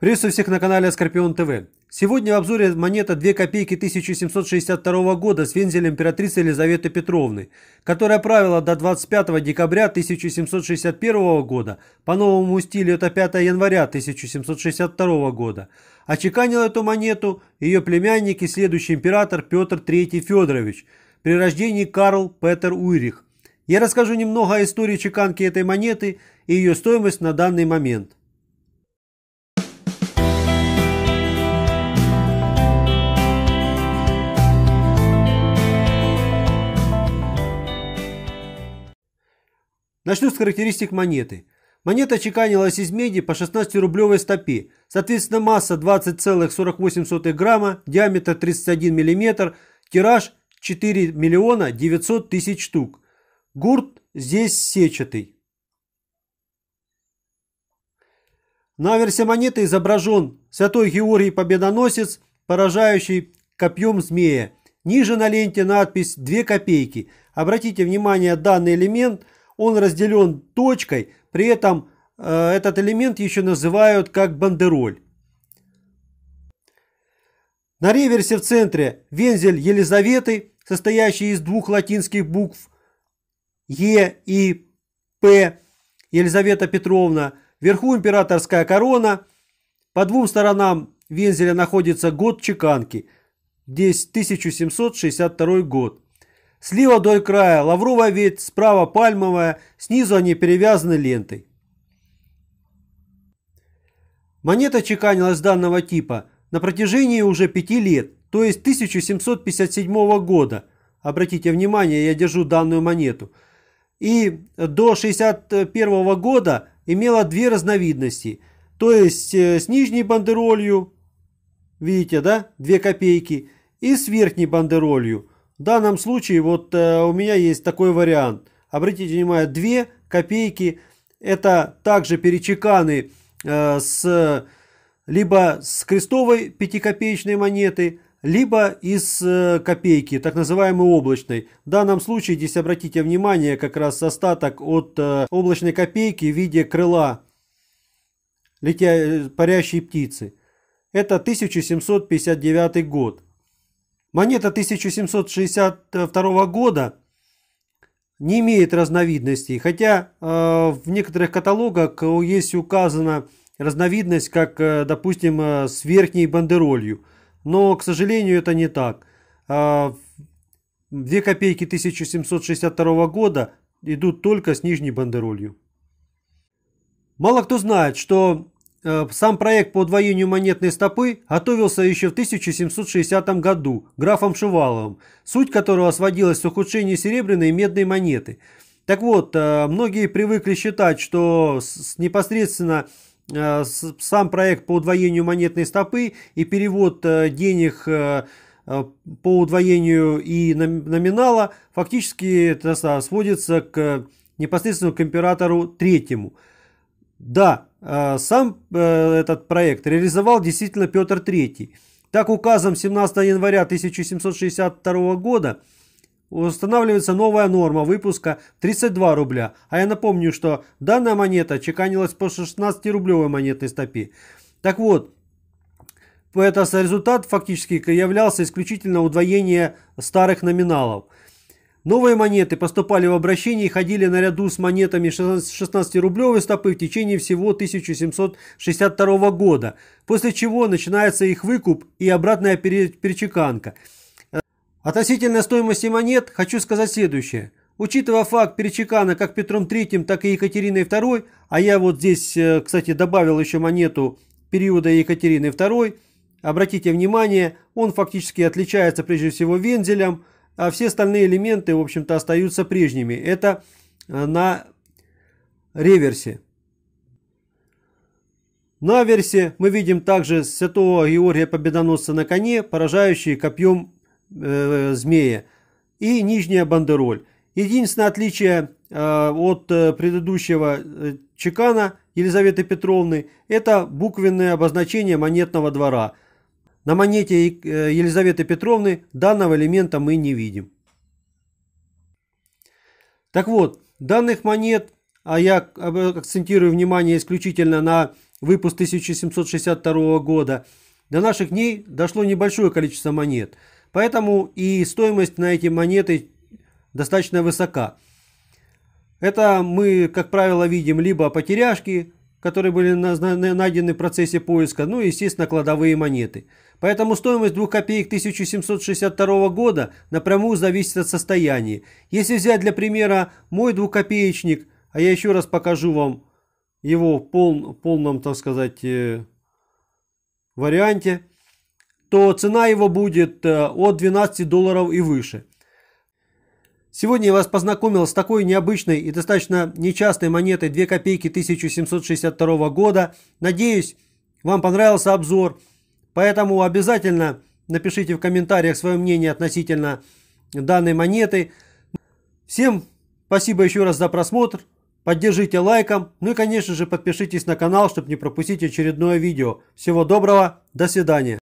Приветствую всех на канале Скорпион ТВ. Сегодня в обзоре монета 2 копейки 1762 года с вензелем императрицы Елизаветы Петровны, которая правила до 25 декабря 1761 года, по новому стилю это 5 января 1762 года. Очеканил эту монету ее племянник и следующий император Петр III Федорович, при рождении Карл Петер Уйрих. Я расскажу немного о истории чеканки этой монеты и ее стоимость на данный момент. Начну с характеристик монеты. Монета чеканилась из меди по 16-рублевой стопе, соответственно масса 20,48 грамма, диаметр 31 мм, тираж 4 миллиона 900 тысяч штук. Гурт здесь сетчатый. На аверсе монеты изображен святой Георгий Победоносец, поражающий копьем змея. Ниже на ленте надпись «2 копейки». Обратите внимание, данный элемент – он разделен точкой, при этом э, этот элемент еще называют как бандероль. На реверсе в центре вензель Елизаветы, состоящий из двух латинских букв Е и П, Елизавета Петровна, вверху императорская корона, по двум сторонам вензеля находится год чеканки, здесь 1762 год. Слева вдоль края лавровая ветвь, справа пальмовая, снизу они перевязаны лентой. Монета чеканилась данного типа на протяжении уже пяти лет, то есть 1757 года. Обратите внимание, я держу данную монету. И до 1961 года имела две разновидности. То есть э, с нижней бандеролью, видите, да, две копейки, и с верхней бандеролью, в данном случае вот э, у меня есть такой вариант. Обратите внимание, 2 копейки это также перечеканы э, с либо с крестовой пятикопеечной монеты, либо из э, копейки, так называемой облачной. В данном случае здесь обратите внимание как раз остаток от э, облачной копейки в виде крыла летя... Э, парящей птицы. Это 1759 год. Монета 1762 года не имеет разновидностей, хотя э, в некоторых каталогах есть указана разновидность, как, э, допустим, э, с верхней бандеролью. Но, к сожалению, это не так. Э, две копейки 1762 года идут только с нижней бандеролью. Мало кто знает, что Э, сам проект по удвоению монетной стопы готовился еще в 1760 году графом Шуваловым, суть которого сводилась к ухудшению серебряной и медной монеты. Так вот, э, многие привыкли считать, что непосредственно э, сам проект по удвоению монетной стопы и перевод денег по удвоению и номинала фактически это сводится к непосредственно к императору третьему. Да, а, сам э, этот проект реализовал действительно Петр III. Так указом 17 января 1762 года устанавливается новая норма выпуска 32 рубля. А я напомню, что данная монета чеканилась по 16-рублевой монетной стопе. Так вот, этот результат фактически являлся исключительно удвоение старых номиналов – Новые монеты поступали в обращение и ходили наряду с монетами 16-рублевой стопы в течение всего 1762 года, после чего начинается их выкуп и обратная перечеканка. Э, относительно стоимости монет хочу сказать следующее. Учитывая факт перечекана как Петром III, так и Екатериной II, а я вот здесь, э, кстати, добавил еще монету периода Екатерины II, обратите внимание, он фактически отличается прежде всего вензелем – а все остальные элементы, в общем-то, остаются прежними. Это э, на реверсе. На версе мы видим также святого Георгия Победоносца на коне, поражающий копьем э, змея, и нижняя бандероль. Единственное отличие э, от э, предыдущего э, чекана Елизаветы Петровны – это буквенное обозначение монетного двора – на монете э, Елизаветы Петровны данного элемента мы не видим. Так вот, данных монет, а я акцентирую внимание исключительно на выпуск 1762 года, до наших дней дошло небольшое количество монет. Поэтому и стоимость на эти монеты достаточно высока. Это мы, как правило, видим либо потеряшки, которые были найдены в процессе поиска, ну и, естественно, кладовые монеты – Поэтому стоимость 2 копеек 1762 года напрямую зависит от состояния. Если взять для примера мой двухкопеечник, а я еще раз покажу вам его в пол, полном, так сказать, э, варианте, то цена его будет э, от 12 долларов и выше. Сегодня я вас познакомил с такой необычной и достаточно нечастной монетой 2 копейки 1762 года. Надеюсь, вам понравился обзор. Поэтому обязательно напишите в комментариях свое мнение относительно данной монеты. Всем спасибо еще раз за просмотр. Поддержите лайком. Ну и, конечно же, подпишитесь на канал, чтобы не пропустить очередное видео. Всего доброго. До свидания.